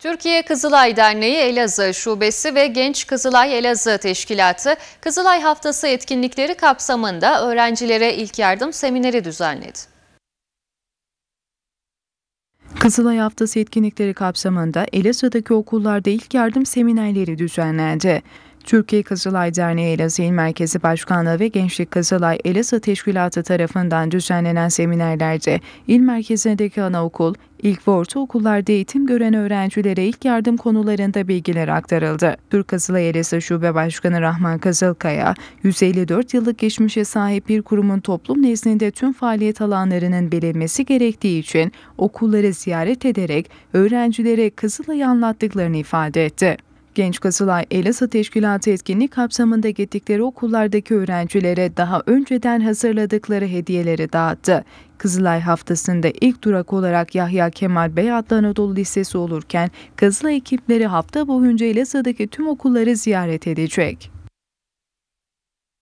Türkiye Kızılay Derneği Elazığ Şubesi ve Genç Kızılay Elazığ Teşkilatı Kızılay Haftası etkinlikleri kapsamında öğrencilere ilk yardım semineri düzenledi. Kızılay Haftası etkinlikleri kapsamında Elazığ'daki okullarda ilk yardım seminerleri düzenlendi. Türkiye Kızılay Derneği Elazığ İl Merkezi Başkanlığı ve Gençlik Kızılay Elazığ Teşkilatı tarafından düzenlenen seminerlerde il merkezindeki anaokul, ilk ve ortaokullarda eğitim gören öğrencilere ilk yardım konularında bilgiler aktarıldı. Türk Kızılay Eresi Şube Başkanı Rahman Kızılkaya, 154 yıllık geçmişe sahip bir kurumun toplum nezdinde tüm faaliyet alanlarının belirmesi gerektiği için okulları ziyaret ederek öğrencilere Kızılay'ı anlattıklarını ifade etti. Genç Kızılay Elazığ Teşkilatı etkinlik kapsamında gittikleri okullardaki öğrencilere daha önceden hazırladıkları hediyeleri dağıttı. Kızılay haftasında ilk durak olarak Yahya Kemal Bey adlı Anadolu Lisesi olurken Kızılay ekipleri hafta boyunca Elazığ'daki tüm okulları ziyaret edecek.